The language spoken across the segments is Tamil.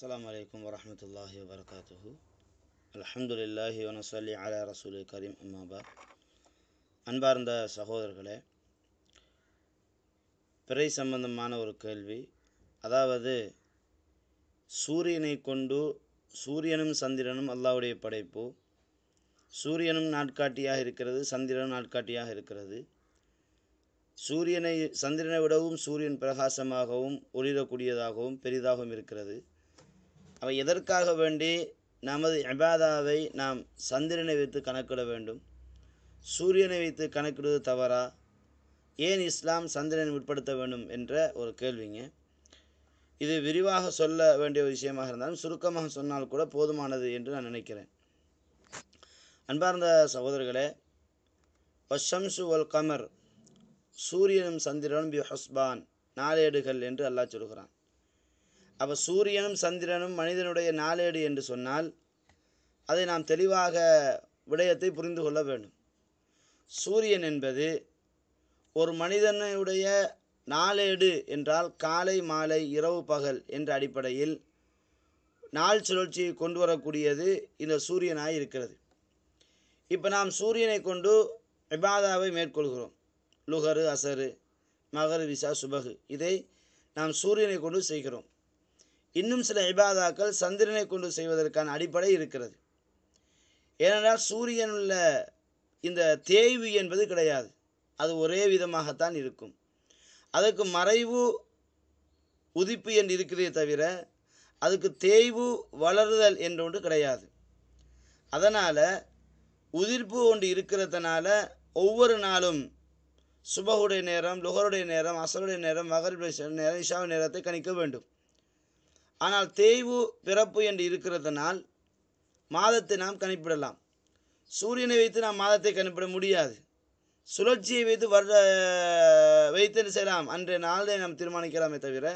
السلام عليكم ورحمة الله وبركاته الحمد لله ونصلي على رسول الكريم أما بعد அன்பார்ந்த சகோதரர்களே பிறை சம்பந்தமான ஒரு கேள்வி அதாவது சூரியனை கொண்டு சூரியனும் சந்திரனும் அல்லாவுடைய படைப்பு சூரியனும் நாட்காட்டியாக இருக்கிறது சந்திரனும் நாட்காட்டியாக இருக்கிறது சூரியனை சந்திரனை விடவும் சூரியன் பிரகாசமாகவும் ஒளிரக்கூடியதாகவும் பெரிதாகவும் இருக்கிறது அவை எதற்காக வேண்டி நமது அபாதாவை நாம் சந்திரனை வைத்து கணக்கிட வேண்டும் சூரியனை வைத்து கணக்கிடுவது தவறா ஏன் இஸ்லாம் சந்திரனை உட்படுத்த வேண்டும் என்ற ஒரு கேள்விங்க இது விரிவாக சொல்ல வேண்டிய ஒரு விஷயமாக இருந்தாலும் சுருக்கமாக சொன்னால் கூட போதுமானது என்று நான் நினைக்கிறேன் அன்பார்ந்த சகோதரர்களே வஷம்சு ஒல் கமர் சூரியனும் சந்திரனும் பி ஹஸ்பான் நாளேடுகள் என்று அல்லாஹ் சொல்கிறான் அப்போ சூரியனும் சந்திரனும் மனிதனுடைய நாளேடு என்று சொன்னால் அதை நாம் தெளிவாக விடயத்தை புரிந்து கொள்ள வேண்டும் சூரியன் என்பது ஒரு மனிதனுடைய நாளேடு என்றால் காலை மாலை இரவு பகல் என்ற அடிப்படையில் நாள் சுழற்சியை கொண்டு வரக்கூடியது இந்த சூரியனாக இருக்கிறது இப்போ நாம் சூரியனை கொண்டு விபாதாவை மேற்கொள்கிறோம் லுகரு அசரு மகரு விசா சுபகு இதை நாம் சூரியனை கொண்டு செய்கிறோம் இன்னும் சில இபாதாக்கள் சந்திரனை கொண்டு செய்வதற்கான அடிப்படை இருக்கிறது ஏனென்றால் சூரியன் உள்ள இந்த தேய்வு என்பது கிடையாது அது ஒரே விதமாகத்தான் இருக்கும் அதுக்கு மறைவு உதிப்பு என்று இருக்கிறதே தவிர அதுக்கு தேய்வு வளருதல் என்ற ஒன்று கிடையாது அதனால் உதிர்ப்பு ஒன்று இருக்கிறதுனால ஒவ்வொரு நாளும் சுபகுடைய நேரம் லுகருடைய நேரம் அசருடைய நேரம் மகரிபுடைய நேரம் இஷாவின் நேரத்தை கணிக்க வேண்டும் ஆனால் தேய்வு பிறப்பு என்று இருக்கிறதுனால் மாதத்தை நாம் கணிப்பிடலாம் சூரியனை வைத்து நாம் மாதத்தை கணிப்பிட முடியாது சுழற்சியை வைத்து வருட வைத்து செய்யலாம் அன்றைய நாளை நாம் தீர்மானிக்கலாமே தவிர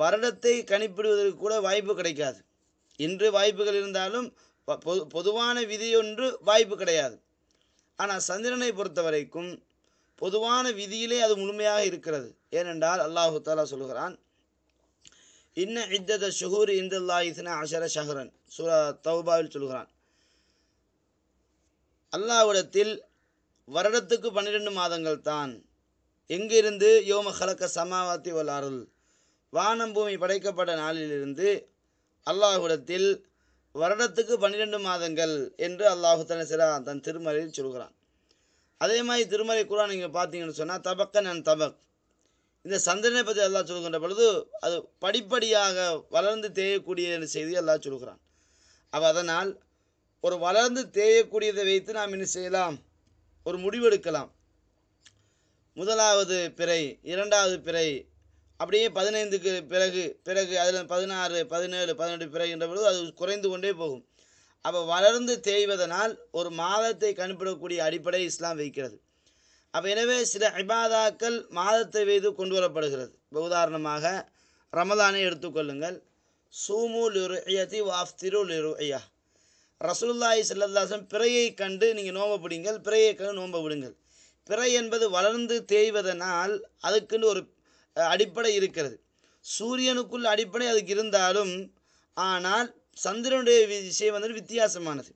வருடத்தை கணிப்பிடுவதற்கு கூட வாய்ப்பு கிடைக்காது இன்று வாய்ப்புகள் இருந்தாலும் பொது பொதுவான விதியொன்று வாய்ப்பு கிடையாது ஆனால் சந்திரனை பொறுத்த வரைக்கும் பொதுவான விதியிலே அது முழுமையாக இருக்கிறது ஏனென்றால் அல்லாஹு தாலா சொல்கிறான் இன்ன இத்தத ஷுகூர் இந்துல்லா இஸ்னா அஷர ஷஹரன் சூரா தௌபாவில் சொல்கிறான் அல்லாவிடத்தில் வருடத்துக்கு பன்னிரெண்டு மாதங்கள் தான் எங்கிருந்து யோம ஹலக்க சமாவாத்தி வல்லாருள் வானம் பூமி படைக்கப்பட்ட நாளிலிருந்து அல்லாஹுடத்தில் வருடத்துக்கு பன்னிரெண்டு மாதங்கள் என்று அல்லாஹு தனசிரா தன் திருமறையில் சொல்கிறான் அதே மாதிரி திருமறை குரான் நீங்கள் பார்த்தீங்கன்னு சொன்னால் தபக்க நன் தபக் இந்த சந்திரனை பற்றி எல்லாம் சொல்கின்ற பொழுது அது படிப்படியாக வளர்ந்து தேயக்கூடிய செய்தி எல்லாம் சொல்கிறான் அவள் அதனால் ஒரு வளர்ந்து தேயக்கூடியதை வைத்து நாம் என்ன செய்யலாம் ஒரு முடிவெடுக்கலாம் முதலாவது பிறை இரண்டாவது பிறை அப்படியே பதினைந்துக்கு பிறகு பிறகு அதில் பதினாறு பதினேழு பதினெட்டு பிறகு என்ற பொழுது அது குறைந்து கொண்டே போகும் அப்போ வளர்ந்து தேய்வதனால் ஒரு மாதத்தை கணிப்பிடக்கூடிய அடிப்படை இஸ்லாம் வைக்கிறது அப்போ எனவே சில இபாதாக்கள் மாதத்தை வைத்து கொண்டு வரப்படுகிறது இப்போ உதாரணமாக ரமதானை எடுத்துக்கொள்ளுங்கள் சூமு லிருயதி வாஃப்திரு ஐயா ரசூல்லாய் செல்லதாசம் பிறையை கண்டு நீங்கள் நோம்ப பிடிங்கள் பிறையை கண்டு நோம்ப விடுங்கள் பிறை என்பது வளர்ந்து தேய்வதனால் அதுக்குன்னு ஒரு அடிப்படை இருக்கிறது சூரியனுக்குள் அடிப்படை அதுக்கு இருந்தாலும் ஆனால் சந்திரனுடைய விஷயம் வந்து வித்தியாசமானது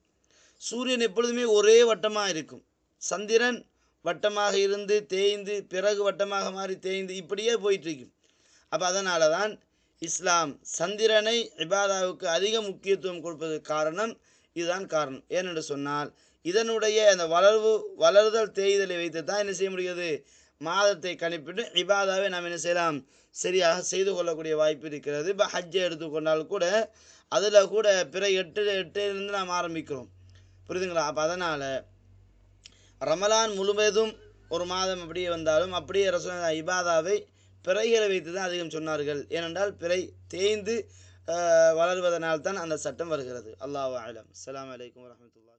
சூரியன் எப்பொழுதுமே ஒரே வட்டமாக இருக்கும் சந்திரன் வட்டமாக இருந்து தேய்ந்து பிறகு வட்டமாக மாறி தேய்ந்து இப்படியே போயிட்டுருக்கு அப்போ அதனால தான் இஸ்லாம் சந்திரனை இபாதாவுக்கு அதிக முக்கியத்துவம் கொடுப்பது காரணம் இதுதான் காரணம் ஏனென்று சொன்னால் இதனுடைய அந்த வளர்வு வளர்தல் தேய்தலை வைத்து தான் என்ன செய்ய முடியாது மாதத்தை கணிப்பிட்டு இபாதாவை நாம் என்ன செய்யலாம் சரியாக செய்து கொள்ளக்கூடிய வாய்ப்பு இருக்கிறது இப்போ ஹஜ்ஜை எடுத்துக்கொண்டால் கூட அதில் கூட பிற எட்டு எட்டுலேருந்து நாம் ஆரம்பிக்கிறோம் புரியுதுங்களா அப்போ அதனால் ரமலான் முழுவதும் ஒரு மாதம் அப்படியே வந்தாலும் அப்படியே ரசோலா இபாதாவை பிறைகளை வைத்து தான் அதிகம் சொன்னார்கள் ஏனென்றால் பிறை தேய்ந்து வளர்வதனால் தான் அந்த சட்டம் வருகிறது அல்லாஹ் ஆலம் அலாம் வலைக்கம் வரமத்துல